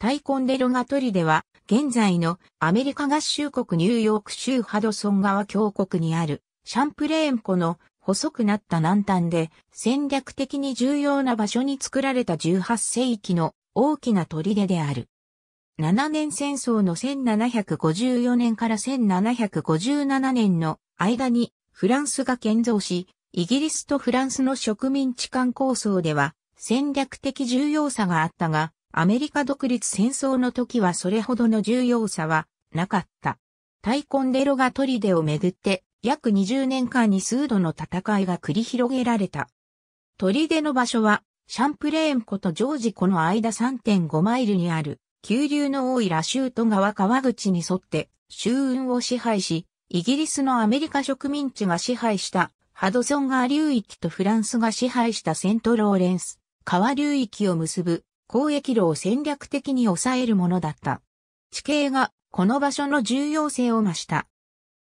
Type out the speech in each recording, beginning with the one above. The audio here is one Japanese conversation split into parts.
タイコンデロガトリでは、現在のアメリカ合衆国ニューヨーク州ハドソン川峡谷にあるシャンプレーン湖の細くなった南端で戦略的に重要な場所に作られた18世紀の大きな砦である。7年戦争の1754年から1757年の間にフランスが建造し、イギリスとフランスの植民地間構想では戦略的重要さがあったが、アメリカ独立戦争の時はそれほどの重要さはなかった。タイコンデロがデをめぐって約20年間に数度の戦いが繰り広げられた。デの場所はシャンプレーン湖とジョージ湖の間3.5マイルにある急流の多いラシュート川川口に沿って周運を支配し、イギリスのアメリカ植民地が支配したハドソン川流域とフランスが支配したセントローレンス川流域を結ぶ交易路を戦略的に抑えるものだった。地形がこの場所の重要性を増した。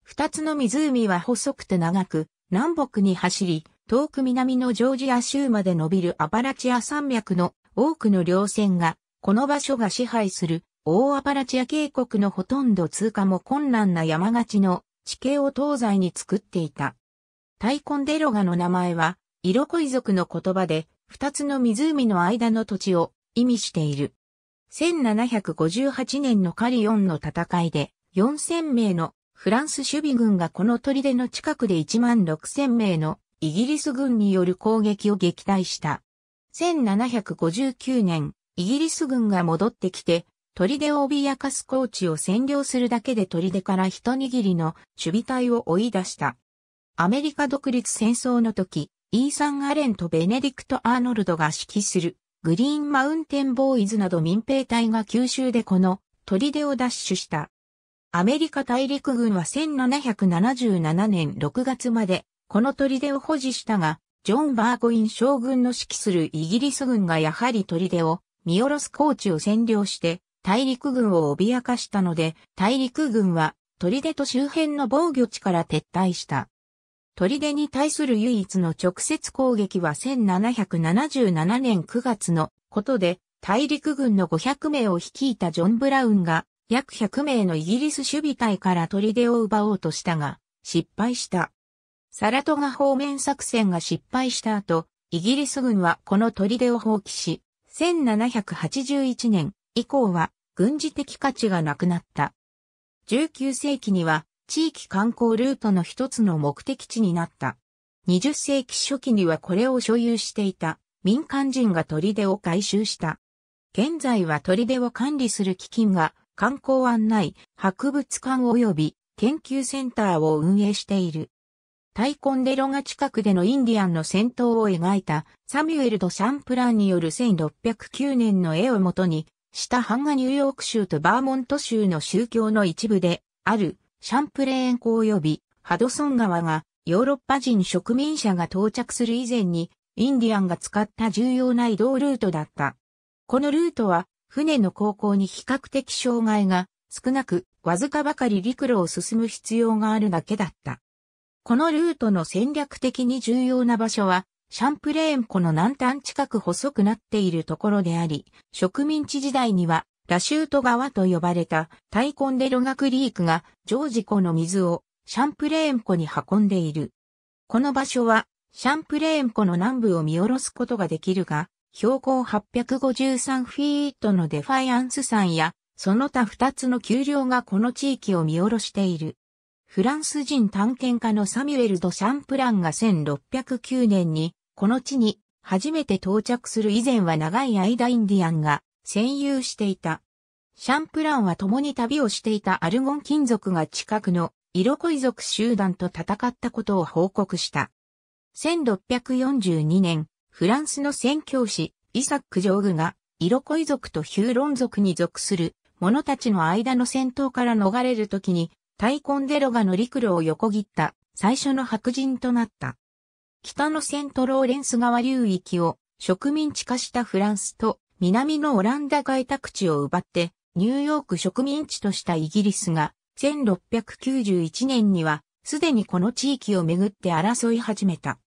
二つの湖は細くて長く、南北に走り、遠く南のジョージア州まで伸びるアパラチア山脈の多くの稜線が、この場所が支配する大アパラチア渓谷のほとんど通過も困難な山がちの地形を東西に作っていた。タイコンデロガの名前は、イロコイ族の言葉で、二つの湖の間の土地を意味している。1758年のカリオンの戦いで4000名のフランス守備軍がこの砦の近くで1万6000名のイギリス軍による攻撃を撃退した。1759年、イギリス軍が戻ってきて、砦を脅かす高地を占領するだけで砦から一握りの守備隊を追い出した。アメリカ独立戦争の時、イーサン・アレンとベネディクト・アーノルドが指揮するグリーンマウンテンボーイズなど民兵隊が九州でこの砦を奪取した。アメリカ大陸軍は1777年6月までこの砦を保持したが、ジョン・バーゴイン将軍の指揮するイギリス軍がやはり砦を見下ろす高地を占領して大陸軍を脅かしたので、大陸軍は砦と周辺の防御地から撤退した。砦に対する唯一の直接攻撃は1777年9月のことで、大陸軍の500名を率いたジョン・ブラウンが、約100名のイギリス守備隊から砦を奪おうとしたが、失敗した。サラトガ方面作戦が失敗した後、イギリス軍はこの砦を放棄し、1781年以降は軍事的価値がなくなった。19世紀には地域観光ルートの一つの目的地になった。20世紀初期にはこれを所有していた民間人が砦を改修した。現在は砦を管理する基金が観光案内、博物館及び研究センターを運営している。タイコンデロが近くでのインディアンの戦闘を描いたサミュエル・ド・シャンプランによる1609年の絵をもとに下半版ニューヨーク州とバーモント州の宗教の一部であるシャンプレーン湖及びハドソン川がヨーロッパ人植民者が到着する以前にインディアンが使った重要な移動ルートだった。このルートは船の航行に比較的障害が少なくわずかばかり陸路を進む必要があるだけだった。このルートの戦略的に重要な場所はシャンプレーン湖の南端近く細くなっているところであり、植民地時代にはラシュート川と呼ばれたタイコンデロガクリークがジョージ湖の水をシャンプレーン湖に運んでいる。この場所はシャンプレーン湖の南部を見下ろすことができるが、標高853フィートのデファイアンス山や、その他2つの丘陵がこの地域を見下ろしている。フランス人探検家のサミュエル・ド・シャンプランが1609年に、この地に初めて到着する以前は長い間インディアンが占有していた。シャンプランは共に旅をしていたアルゴン金属が近くのイロコイ族集団と戦ったことを報告した。1642年、フランスの宣教師、イサック・ジョーグが、イロコイ族とヒューロン族に属する者たちの間の戦闘から逃れるときに、タイコンデロが乗り黒を横切った最初の白人となった。北のセントローレンス川流域を植民地化したフランスと南のオランダ外拓地を奪って、ニューヨーク植民地としたイギリスが、1691年には、すでにこの地域をめぐって争い始めた。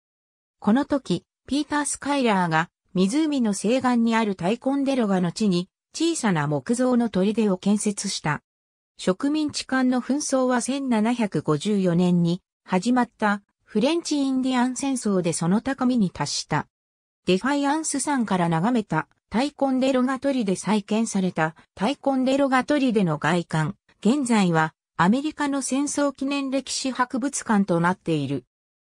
この時、ピーター・スカイラーが、湖の西岸にあるタイコンデロガの地に、小さな木造の砦を建設した。植民地間の紛争は1754年に始まったフレンチ・インディアン戦争でその高みに達した。デファイアンス山から眺めたタイコンデロガトリで再建されたタイコンデロガトリでの外観、現在はアメリカの戦争記念歴史博物館となっている。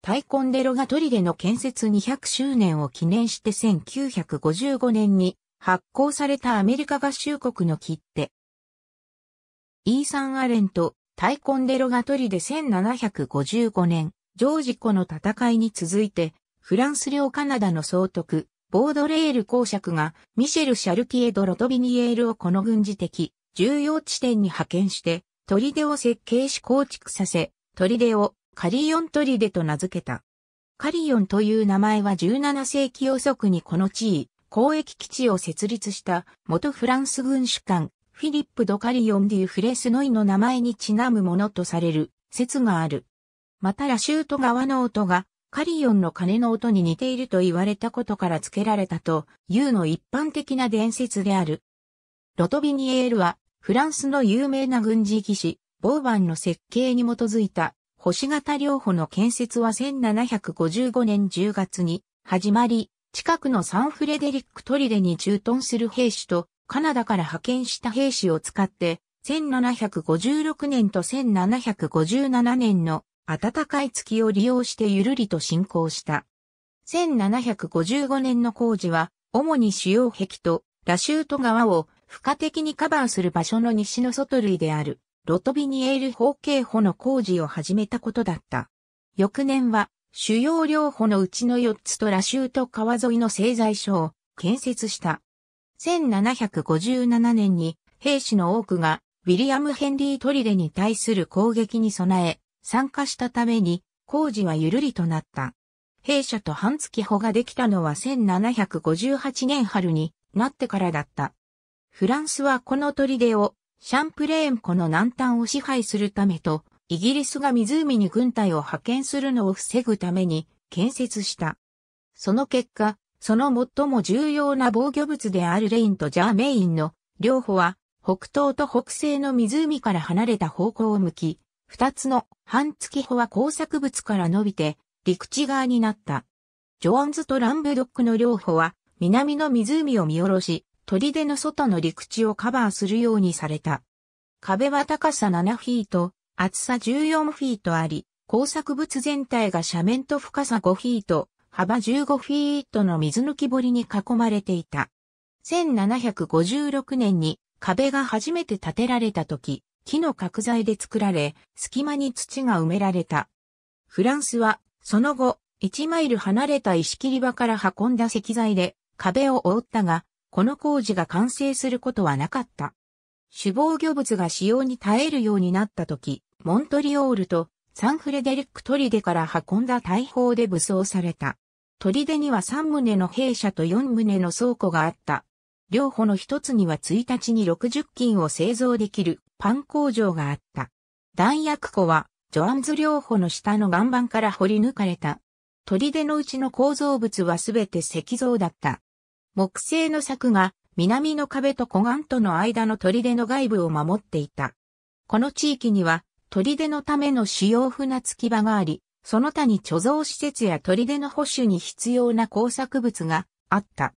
タイコンデロガトリでの建設200周年を記念して1955年に発行されたアメリカ合衆国の切手。イーサン・アレンとタイコンデロガトリで1755年、ジョージ湖の戦いに続いて、フランス領カナダの総督、ボードレール公爵がミシェル・シャルキエ・ド・ロトビニエールをこの軍事的重要地点に派遣して砦を設計し構築させ、砦をカリオン砦と名付けた。カリオンという名前は17世紀予測にこの地位、交易基地を設立した元フランス軍主官フィリップ・ド・カリオン・デュ・フレスノイの名前にちなむものとされる説がある。またラシュート川の音がカリヨンの鐘の音に似ていると言われたことから付けられたと U の一般的な伝説である。ロトビニエールはフランスの有名な軍事技師、ボーバンの設計に基づいた星型療法の建設は1755年10月に始まり、近くのサンフレデリックトリデに駐屯する兵士とカナダから派遣した兵士を使って、1756年と1757年の暖かい月を利用してゆるりと進行した。1755年の工事は、主に主要壁とラシュート川を付加的にカバーする場所の西の外類である、ロトビニエール方形保の工事を始めたことだった。翌年は、主要両保のうちの4つとラシュート川沿いの製材所を建設した。1757年に兵士の多くがウィリアム・ヘンリー・トリレに対する攻撃に備え、参加したために工事はゆるりとなった。弊社と半月穂ができたのは1758年春になってからだった。フランスはこの砦をシャンプレーン湖の南端を支配するためと、イギリスが湖に軍隊を派遣するのを防ぐために建設した。その結果、その最も重要な防御物であるレインとジャーメインの両方は北東と北西の湖から離れた方向を向き、二つの半月穂は工作物から伸びて陸地側になった。ジョーンズとランブドックの両方は南の湖を見下ろし、砦の外の陸地をカバーするようにされた。壁は高さ7フィート、厚さ14フィートあり、工作物全体が斜面と深さ5フィート、幅15フィートの水抜き堀に囲まれていた。1756年に壁が初めて建てられた時、木の角材で作られ、隙間に土が埋められた。フランスは、その後、1マイル離れた石切り場から運んだ石材で壁を覆ったが、この工事が完成することはなかった。首謀魚物が使用に耐えるようになった時、モントリオールとサンフレデリック砦から運んだ大砲で武装された。砦には3棟の兵舎と4棟の倉庫があった。両方の一つには1日に60金を製造できるパン工場があった。弾薬庫は、ジョアンズ療法の下の岩盤から掘り抜かれた。砦のうちの構造物はすべて石像だった。木製の柵が南の壁と湖岸との間の砦の外部を守っていた。この地域には砦のための主要船着き場があり、その他に貯蔵施設や砦の保守に必要な工作物があった。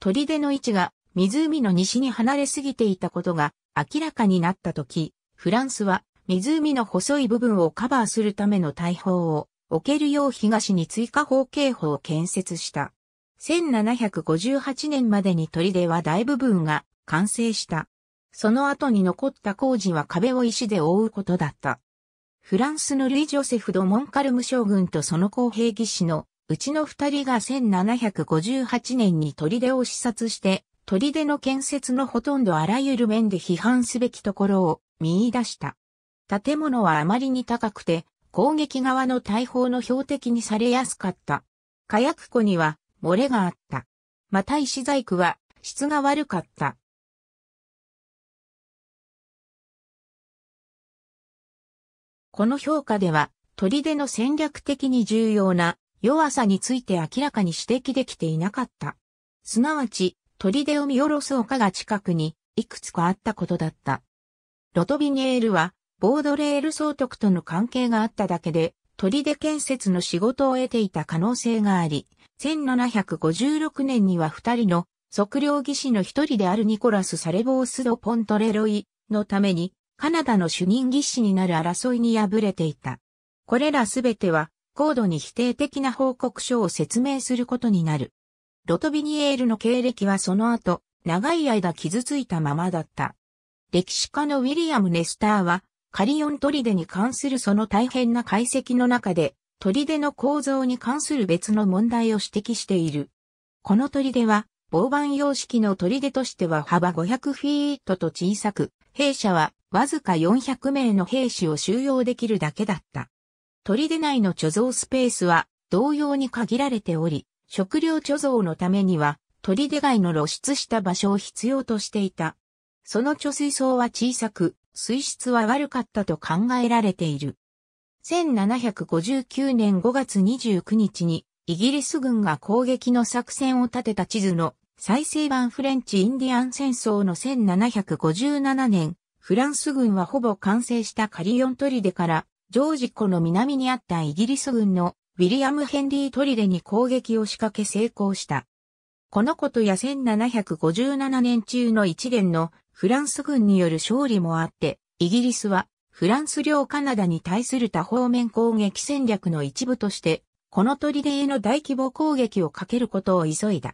砦の位置が湖の西に離れすぎていたことが明らかになった時、フランスは湖の細い部分をカバーするための大砲を置けるよう東に追加砲警報を建設した。1758年までに砦は大部分が完成した。その後に残った工事は壁を石で覆うことだった。フランスのルイ・ジョセフ・ド・モンカルム将軍とその後兵技師のうちの二人が1758年に砦を視察して砦の建設のほとんどあらゆる面で批判すべきところを見出した。建物はあまりに高くて、攻撃側の大砲の標的にされやすかった。火薬庫には漏れがあった。また石細工は質が悪かった。この評価では、砦の戦略的に重要な弱さについて明らかに指摘できていなかった。すなわち、砦を見下ろす丘が近くに、いくつかあったことだった。ロトビニエールは、ボードレール総督との関係があっただけで、砦建設の仕事を得ていた可能性があり、1756年には二人の測量技師の一人であるニコラス・サレボース・ド・ポントレロイのために、カナダの主任技師になる争いに敗れていた。これらすべては、高度に否定的な報告書を説明することになる。ロトビニエールの経歴はその後、長い間傷ついたままだった。歴史家のウィリアム・ネスターは、カリオン砦に関するその大変な解析の中で、砦の構造に関する別の問題を指摘している。この砦は、防板様式の砦としては幅500フィートと小さく、弊社はわずか400名の兵士を収容できるだけだった。デ内の貯蔵スペースは同様に限られており、食料貯蔵のためには、取出貝の露出した場所を必要としていた。その貯水槽は小さく、水質は悪かったと考えられている。1759年5月29日に、イギリス軍が攻撃の作戦を立てた地図の再生版フレンチ・インディアン戦争の1757年、フランス軍はほぼ完成したカリオンデから、ジョージ湖の南にあったイギリス軍のウィリアム・ヘンリー・トリデに攻撃を仕掛け成功した。このことや1757年中の一連のフランス軍による勝利もあって、イギリスはフランス領カナダに対する多方面攻撃戦略の一部として、このトリデへの大規模攻撃をかけることを急いだ。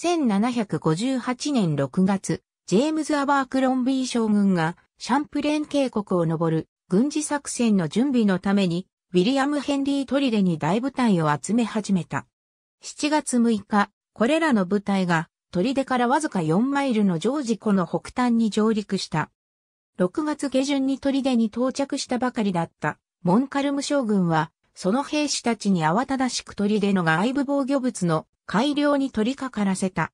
1758年6月、ジェームズ・アバークロンビー将軍がシャンプレーン渓谷を登る軍事作戦の準備のためにウィリアム・ヘンリー・トリデに大部隊を集め始めた。7月6日、これらの部隊が、トリデからわずか4マイルのジョージ湖の北端に上陸した。6月下旬にトリデに到着したばかりだった、モンカルム将軍は、その兵士たちに慌ただしくトリデの外部防御物の改良に取り掛からせた。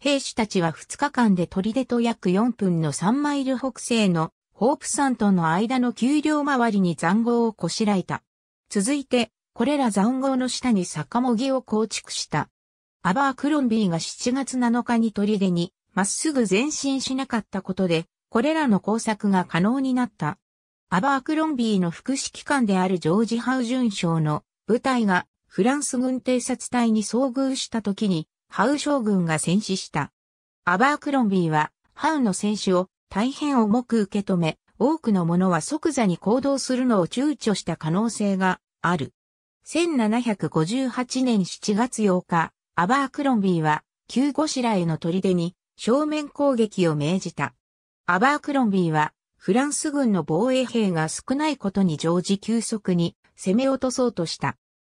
兵士たちは2日間でトリデと約4分の3マイル北西のホープ山との間の丘陵周りに残壕をこしらえた。続いて、これら残壕の下に酒もぎを構築した。アバークロンビーが7月7日に砦に、まっすぐ前進しなかったことで、これらの工作が可能になった。アバークロンビーの副指揮官であるジョージ・ハウジュン将の部隊がフランス軍偵察隊に遭遇した時に、ハウ将軍が戦死した。アバークロンビーは、ハウの戦死を大変重く受け止め、多くの者は即座に行動するのを躊躇した可能性がある。1758年7月8日、アバークロンビーは、旧ゴシラへの砦に正面攻撃を命じた。アバークロンビーは、フランス軍の防衛兵が少ないことに常時急速に攻め落とそうとした。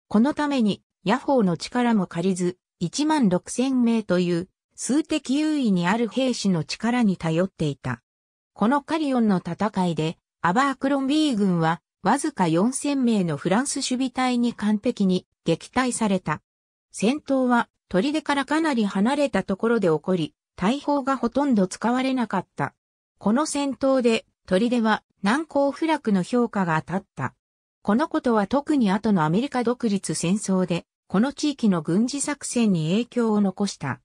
このために、野ーの力も借りず、1万6千名という数的優位にある兵士の力に頼っていた。このカリオンの戦いで、アバークロンビー軍は、わずか4000名のフランス守備隊に完璧に撃退された。戦闘は、砦からかなり離れたところで起こり、大砲がほとんど使われなかった。この戦闘で、砦は難攻不落の評価が当たった。このことは特に後のアメリカ独立戦争で、この地域の軍事作戦に影響を残した。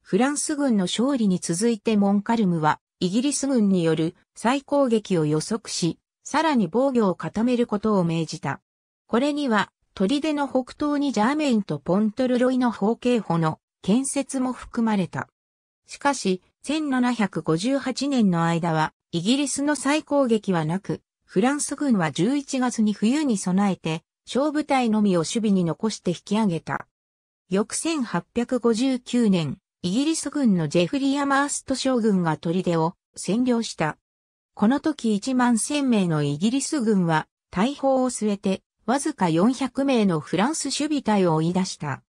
フランス軍の勝利に続いてモンカルムは、イギリス軍による再攻撃を予測し、さらに防御を固めることを命じた。これには、砦の北東にジャーメインとポントルロイの方形砲の建設も含まれた。しかし、1758年の間は、イギリスの再攻撃はなく、フランス軍は11月に冬に備えて、小部隊のみを守備に残して引き上げた。翌1859年、イギリス軍のジェフリー・アマースト将軍が砦を占領した。この時1万千名のイギリス軍は大砲を据えてわずか400名のフランス守備隊を追い出した。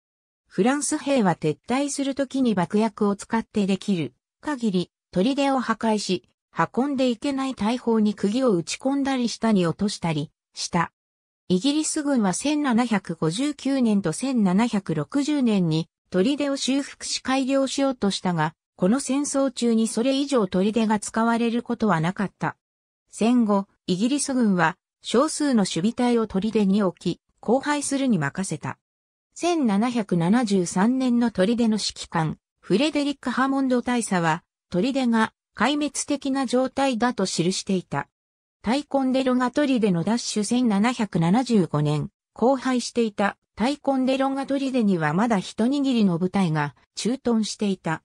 フランス兵は撤退する時に爆薬を使ってできる限り砦を破壊し、運んでいけない大砲に釘を打ち込んだり下に落としたりした。イギリス軍は1759年と1760年に砦を修復し改良しようとしたが、この戦争中にそれ以上砦が使われることはなかった。戦後、イギリス軍は少数の守備隊を砦に置き、荒廃するに任せた。1773年の砦の指揮官、フレデリック・ハーモンド大佐は、砦が壊滅的な状態だと記していた。タイコンデロが砦のダッシュ1775年、荒廃していたタイコンデロンガトリデにはまだ一握りの部隊が駐屯していた。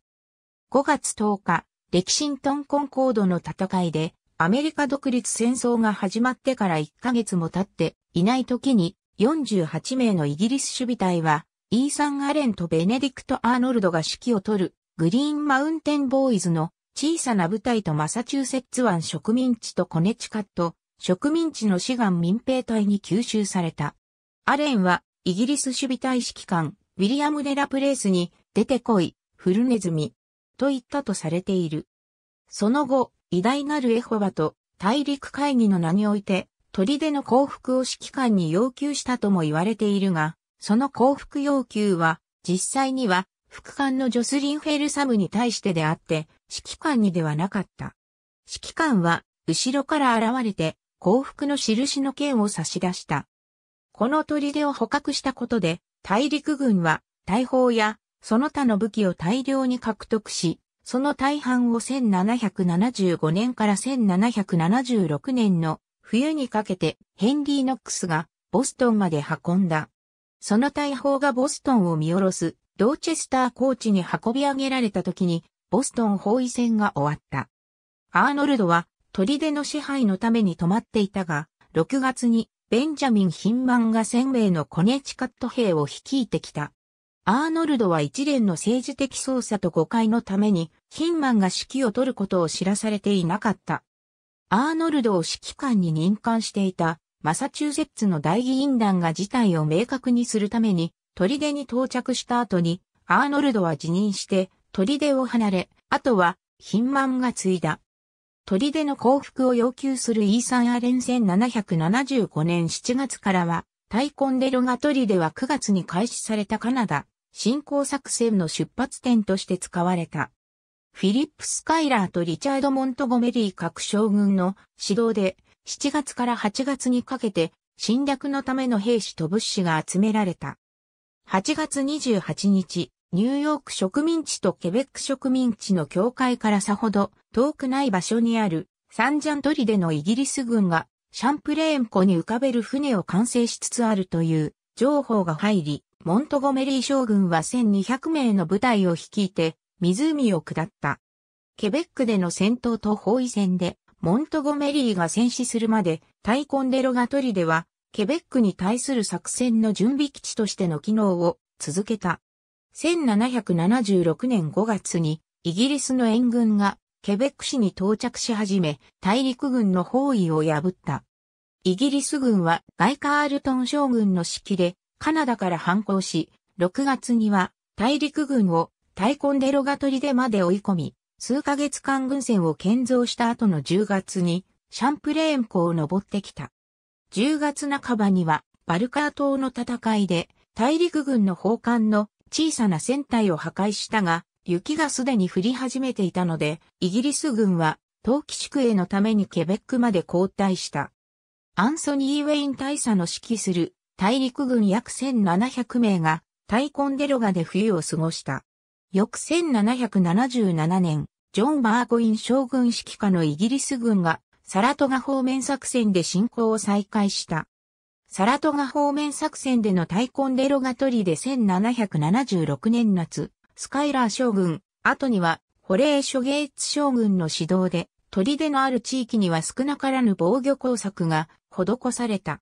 5月10日、歴史トンコンコードの戦いで、アメリカ独立戦争が始まってから1ヶ月も経っていない時に、48名のイギリス守備隊は、イーサン・アレンとベネディクト・アーノルドが指揮を取る、グリーン・マウンテン・ボーイズの小さな部隊とマサチューセッツ湾植民地とコネチカット、植民地の志願民兵隊に吸収された。アレンはイギリス守備大指揮官、ウィリアム・デ・ラプレースに、出てこい、フルネズミ、と言ったとされている。その後、偉大なるエホバと、大陸会議の名において、砦の降伏を指揮官に要求したとも言われているが、その降伏要求は、実際には、副官のジョスリン・フェルサムに対してであって、指揮官にではなかった。指揮官は、後ろから現れて、降伏の印の剣を差し出した。この砦を捕獲したことで、大陸軍は大砲やその他の武器を大量に獲得し、その大半を1775年から1776年の冬にかけてヘンリー・ノックスがボストンまで運んだ。その大砲がボストンを見下ろすドーチェスター高地に運び上げられた時にボストン包囲戦が終わった。アーノルドは砦の支配のために止まっていたが、6月にベンジャミン・ヒンマンが1000名のコネチカット兵を率いてきた。アーノルドは一連の政治的捜査と誤解のために、ヒンマンが指揮を取ることを知らされていなかった。アーノルドを指揮官に任官していた、マサチューセッツの大議員団が事態を明確にするために、砦に到着した後に、アーノルドは辞任して、砦を離れ、あとは、ヒンマンが継いだ。砦の降伏を要求するイーサン・アレン1775年7月からは、タイコンデロガリデは9月に開始されたカナダ、侵攻作戦の出発点として使われた。フィリップ・スカイラーとリチャード・モントゴメリー各将軍の指導で、7月から8月にかけて、侵略のための兵士と物資が集められた。8月28日、ニューヨーク植民地とケベック植民地の境界からさほど遠くない場所にあるサンジャントリでのイギリス軍がシャンプレーン湖に浮かべる船を完成しつつあるという情報が入り、モントゴメリー将軍は1200名の部隊を率いて湖を下った。ケベックでの戦闘と包囲戦でモントゴメリーが戦死するまでタイコンデロガトリではケベックに対する作戦の準備基地としての機能を続けた。1776年5月にイギリスの援軍がケベック市に到着し始め大陸軍の包囲を破った。イギリス軍はガイカールトン将軍の指揮でカナダから反抗し、6月には大陸軍をタイコンデロガトリでまで追い込み、数ヶ月間軍船を建造した後の10月にシャンプレーン港を登ってきた。10月半ばにはバルカー島の戦いで大陸軍の砲艦の小さな船体を破壊したが、雪がすでに降り始めていたので、イギリス軍は、冬季宿営のためにケベックまで交代した。アンソニー・ウェイン大佐の指揮する大陸軍約1700名がタイコンデロガで冬を過ごした。翌1777年、ジョン・バーゴイン将軍指揮下のイギリス軍がサラトガ方面作戦で侵攻を再開した。サラトガ方面作戦での対コンデロガトリで1776年夏、スカイラー将軍、後には、ホレ諸ショゲツ将軍の指導で、砦のある地域には少なからぬ防御工作が施された。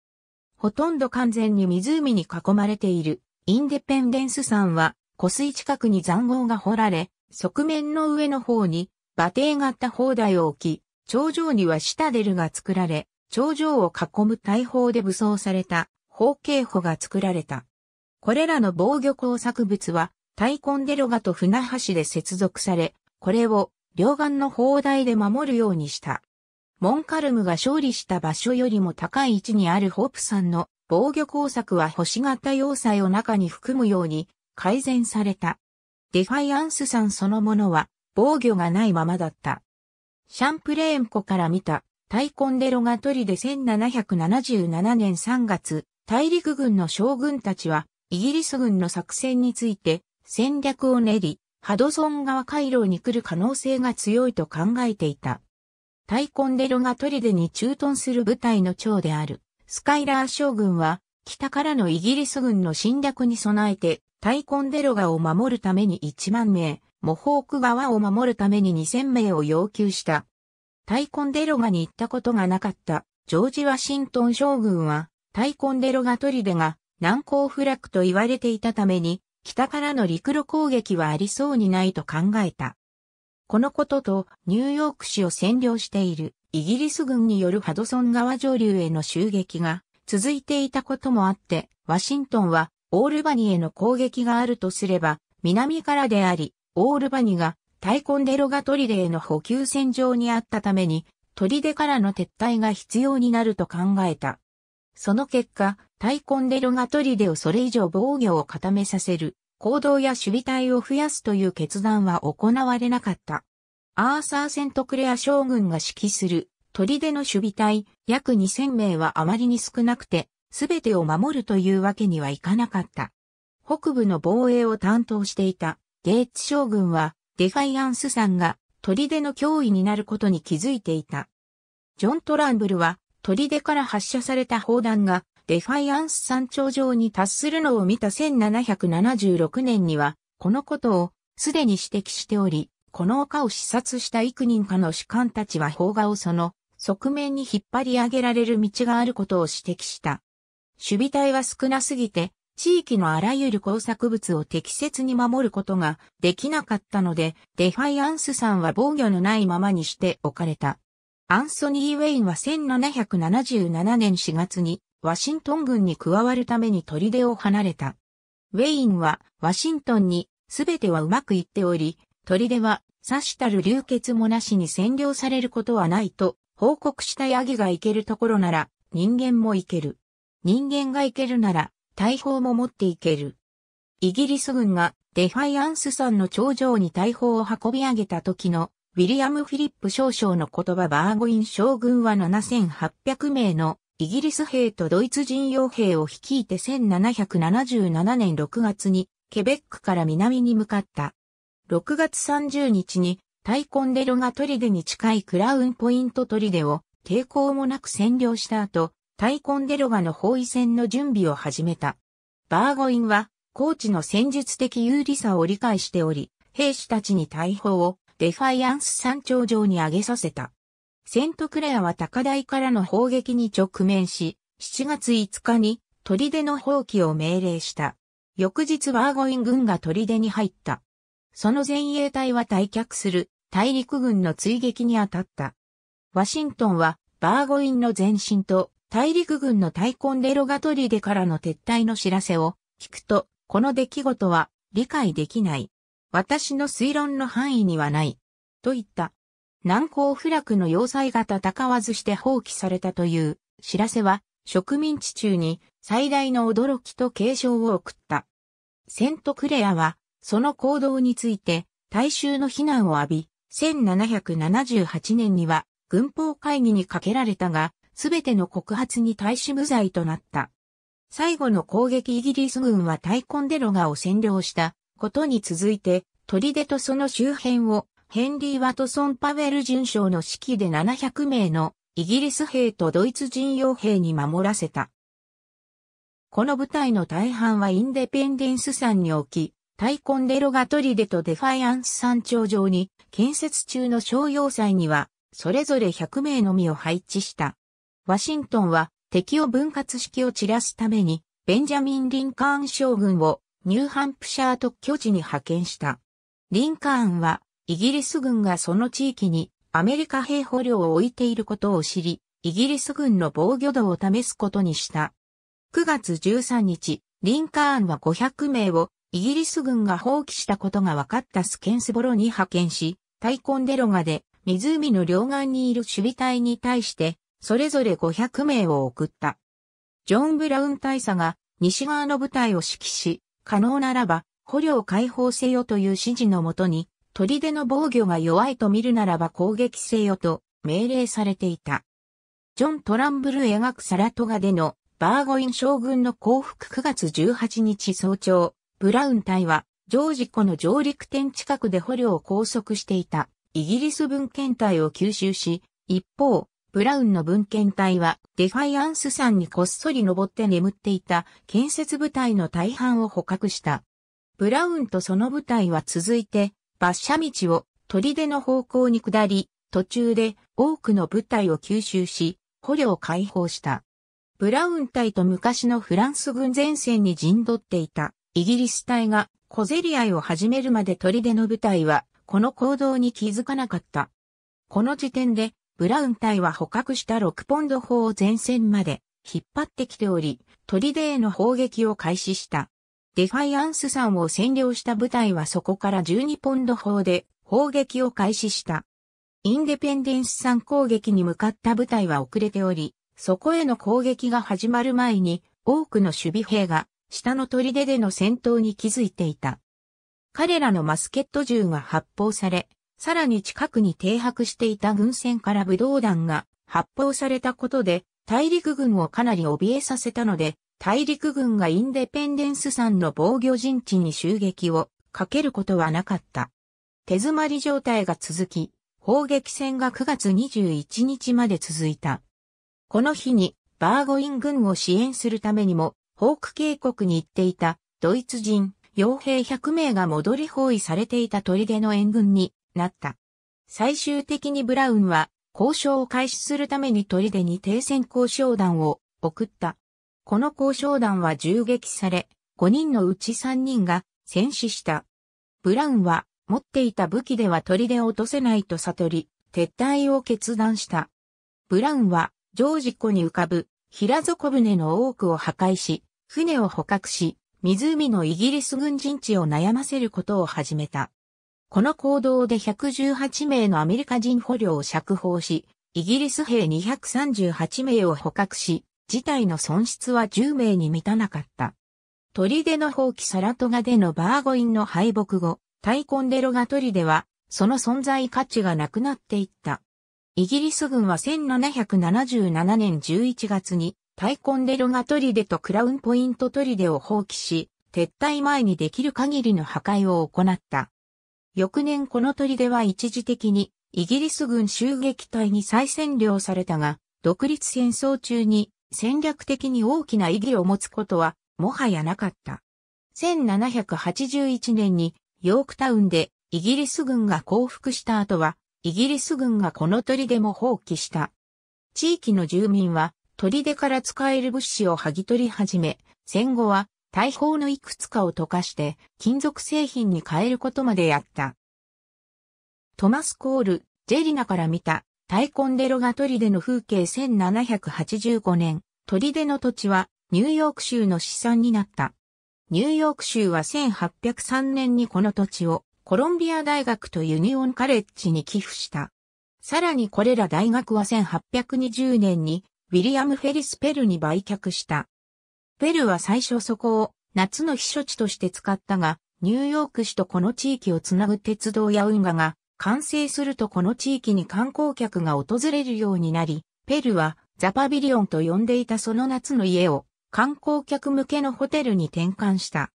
ほとんど完全に湖に囲まれているインデペンデンス山は湖水近くに残壕が掘られ、側面の上の方に馬蹄型砲台を置き、頂上にはシタデルが作られ、頂上を囲む大砲で武装された砲警歩が作られた。これらの防御工作物は、タイコンデロガと船橋で接続され、これを両岸の砲台で守るようにした。モンカルムが勝利した場所よりも高い位置にあるホープ山の防御工作は星型要塞を中に含むように改善された。デファイアンス山そのものは防御がないままだった。シャンプレーン湖から見たタイコンデロがトリで1777年3月、大陸軍の将軍たちは、イギリス軍の作戦について戦略を練り、ハドソン川回廊に来る可能性が強いと考えていた。タイコンデロがトリデに駐屯する部隊の長である、スカイラー将軍は、北からのイギリス軍の侵略に備えて、タイコンデロガを守るために1万名、モホーク川を守るために2000名を要求した。タイコンデロガに行ったことがなかったジョージ・ワシントン将軍はタイコンデロガ砦が難攻不落と言われていたために北からの陸路攻撃はありそうにないと考えた。このこととニューヨーク市を占領しているイギリス軍によるハドソン川上流への襲撃が続いていたこともあってワシントンはオールバニへの攻撃があるとすれば南からでありオールバニがタイコンデロがトリデへの補給線上にあったために、トリデからの撤退が必要になると考えた。その結果、タイコンデロがトリデをそれ以上防御を固めさせる、行動や守備隊を増やすという決断は行われなかった。アーサー・セントクレア将軍が指揮する、トリデの守備隊、約2000名はあまりに少なくて、すべてを守るというわけにはいかなかった。北部の防衛を担当していた、ゲイツ将軍は、デファイアンス山が砦の脅威になることに気づいていた。ジョン・トランブルは砦から発射された砲弾がデファイアンス山頂上に達するのを見た1776年には、このことをすでに指摘しており、この丘を視察した幾人かの主観たちは砲画をその側面に引っ張り上げられる道があることを指摘した。守備隊は少なすぎて地域のあらゆる工作物を適切に守ることができなかったので、デファイアンスさんは防御のないままにして置かれた。アンソニー・ウェインは1777年4月にワシントン軍に加わるために砦を離れた。ウェインはワシントンにすべてはうまくいっており、砦はさしたる流血もなしに占領されることはないと報告したヤギが行けるところなら人間も行ける。人間が行けるなら大砲も持っていける。イギリス軍がデファイアンス山の頂上に大砲を運び上げた時のウィリアム・フィリップ少将の言葉バーゴイン将軍は7800名のイギリス兵とドイツ人傭兵を率いて1777年6月にケベックから南に向かった。6月30日にタイコンデロがトリデに近いクラウンポイントトリデを抵抗もなく占領した後、タイコンデロガの包囲戦の準備を始めた。バーゴインは、コーチの戦術的有利さを理解しており、兵士たちに大砲をデファイアンス山頂上に上げさせた。セントクレアは高台からの砲撃に直面し、7月5日に砦の放棄を命令した。翌日バーゴイン軍が砦に入った。その前衛隊は退却する大陸軍の追撃に当たった。ワシントンはバーゴインの前進と大陸軍の大根デロガトリデからの撤退の知らせを聞くと、この出来事は理解できない。私の推論の範囲にはない。と言った。南高不落の要塞が戦わずして放棄されたという知らせは植民地中に最大の驚きと警鐘を送った。セントクレアはその行動について大衆の非難を浴び、1778年には軍法会議にかけられたが、すべての告発に対し無罪となった。最後の攻撃イギリス軍はタイコンデロガを占領したことに続いて、砦とその周辺をヘンリー・ワトソン・パウェル准将の指揮で700名のイギリス兵とドイツ人傭兵に守らせた。この部隊の大半はインデペンデンス山に置き、タイコンデロガ砦とデファイアンス山頂上に建設中の商用祭には、それぞれ100名のみを配置した。ワシントンは敵を分割式を散らすために、ベンジャミン・リンカーン将軍をニューハンプシャー特許地に派遣した。リンカーンは、イギリス軍がその地域にアメリカ兵捕虜を置いていることを知り、イギリス軍の防御度を試すことにした。9月13日、リンカーンは500名をイギリス軍が放棄したことが分かったスケンスボロに派遣し、タイコンデロガで湖の両岸にいる守備隊に対してそれぞれ500名を送った。ジョン・ブラウン大佐が西側の部隊を指揮し、可能ならば捕虜を解放せよという指示のもとに、砦の防御が弱いと見るならば攻撃せよと命令されていた。ジョン・トランブル描くサラトガでのバーゴイン将軍の降伏9月18日早朝、ブラウン隊はジョージ湖の上陸点近くで捕虜を拘束していたイギリス文献隊を吸収し、一方、ブラウンの文献隊は、デファイアンス山にこっそり登って眠っていた建設部隊の大半を捕獲した。ブラウンとその部隊は続いて、馬車道を砦の方向に下り、途中で多くの部隊を吸収し、捕虜を解放した。ブラウン隊と昔のフランス軍前線に陣取っていたイギリス隊が小競り合いを始めるまで砦の部隊はこの行動に気づかなかった。この時点でブラウン隊は捕獲した6ポンド砲を前線まで引っ張ってきており、砦への砲撃を開始した。デファイアンス山を占領した部隊はそこから12ポンド砲で砲撃を開始した。インデペンデンス山攻撃に向かった部隊は遅れており、そこへの攻撃が始まる前に多くの守備兵が下の砦での戦闘に気づいていた。彼らのマスケット銃が発砲され、さらに近くに停泊していた軍船から武道弾が発砲されたことで、大陸軍をかなり怯えさせたので、大陸軍がインデペンデンス山の防御陣地に襲撃をかけることはなかった。手詰まり状態が続き、砲撃戦が9月21日まで続いた。この日にバーゴイン軍を支援するためにも、ホーク渓谷に行っていたドイツ人傭兵100名が戻り包囲されていた砦の援軍になった。最終的にブラウンは交渉を開始するために砦に停戦交渉団を送った。この交渉団は銃撃され、5人のうち3人が戦死した。ブラウンは持っていた武器では砦を落とせないと悟り、撤退を決断した。ブラウンはジョージ湖に浮かぶ平底船の多くを破壊し、船を捕獲し、湖のイギリス軍陣地を悩ませることを始めた。この行動で118名のアメリカ人捕虜を釈放し、イギリス兵238名を捕獲し、事態の損失は10名に満たなかった。砦の放棄サラトガでのバーゴインの敗北後、タイコンデロガトリでは、その存在価値がなくなっていった。イギリス軍は1777年11月に、タイコンデロガトリデとクラウンポイントトリデを放棄し、撤退前にできる限りの破壊を行った。翌年この砦は一時的にイギリス軍襲撃隊に再占領されたが、独立戦争中に戦略的に大きな意義を持つことはもはやなかった。1781年にヨークタウンでイギリス軍が降伏した後は、イギリス軍がこの砦も放棄した。地域の住民は砦から使える物資を剥ぎ取り始め、戦後は大砲のいくつかを溶かして金属製品に変えることまでやった。トマス・コール、ジェリナから見た、タイコンデロガデの風景1785年、デの土地はニューヨーク州の資産になった。ニューヨーク州は1803年にこの土地をコロンビア大学とユニオンカレッジに寄付した。さらにこれら大学は1820年にウィリアム・フェリス・ペルに売却した。ペルは最初そこを夏の避暑地として使ったが、ニューヨーク市とこの地域をつなぐ鉄道や運河が完成するとこの地域に観光客が訪れるようになり、ペルはザパビリオンと呼んでいたその夏の家を観光客向けのホテルに転換した。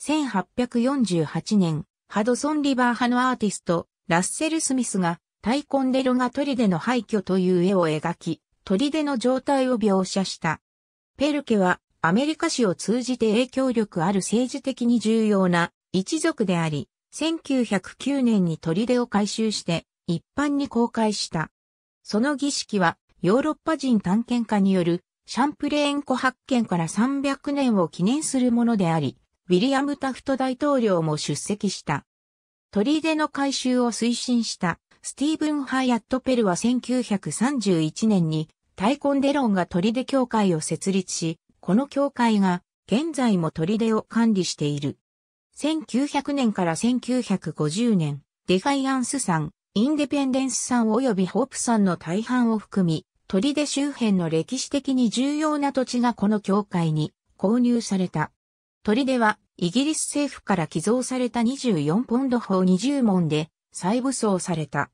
1848年、ハドソンリバー派のアーティスト、ラッセル・スミスが、タイコンデロがデの廃墟という絵を描き、砦の状態を描写した。ペルケはアメリカ史を通じて影響力ある政治的に重要な一族であり、1909年に砦を改修して一般に公開した。その儀式はヨーロッパ人探検家によるシャンプレーン湖発見から300年を記念するものであり、ウィリアム・タフト大統領も出席した。砦の改修を推進したスティーブン・ハイアット・ペルは1931年にタイコンデロンが砦協会を設立し、この教会が現在も砦を管理している。1900年から1950年、デファイアンス山、インデペンデンス山及びホープ山の大半を含み、砦周辺の歴史的に重要な土地がこの教会に購入された。砦はイギリス政府から寄贈された24ポンド砲20門で再武装された。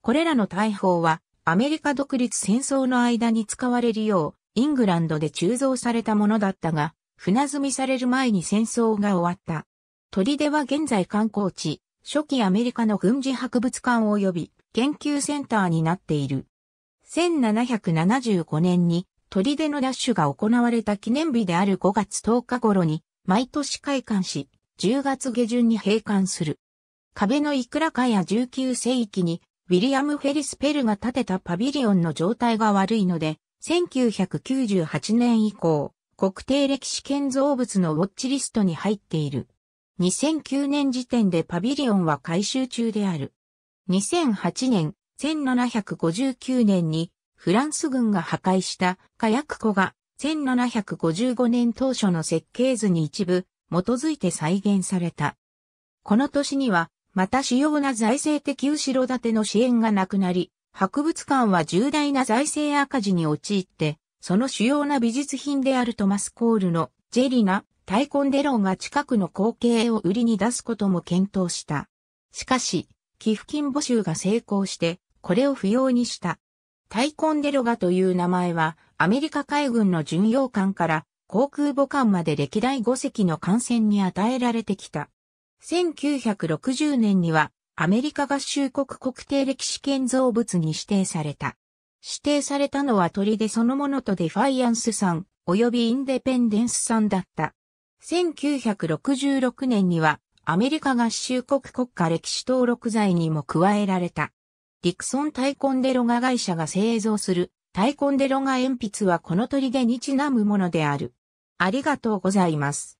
これらの大砲はアメリカ独立戦争の間に使われるようイングランドで鋳造されたものだったが、船積みされる前に戦争が終わった。砦は現在観光地、初期アメリカの軍事博物館及び研究センターになっている。1775年に砦のダッシュが行われた記念日である5月10日頃に毎年開館し、10月下旬に閉館する。壁のいくらかや19世紀にウィリアム・フェリス・ペルが建てたパビリオンの状態が悪いので、1998年以降、国定歴史建造物のウォッチリストに入っている。2009年時点でパビリオンは改修中である。2008年、1759年にフランス軍が破壊した火薬庫が1755年当初の設計図に一部基づいて再現された。この年にはまた主要な財政的後ろ盾の支援がなくなり、博物館は重大な財政赤字に陥って、その主要な美術品であるトマス・コールのジェリナ、タイコンデローが近くの光景を売りに出すことも検討した。しかし、寄付金募集が成功して、これを不要にした。タイコンデロガという名前は、アメリカ海軍の巡洋艦から航空母艦まで歴代5隻の艦船に与えられてきた。1960年にはアメリカ合衆国国定歴史建造物に指定された。指定されたのは鳥でそのものとデファイアンスさん、及びインデペンデンスさんだった。1966年にはアメリカ合衆国国家歴史登録罪にも加えられた。ディクソンタイコンデロガ会社が製造するタイコンデロガ鉛筆はこの鳥でにちなむものである。ありがとうございます。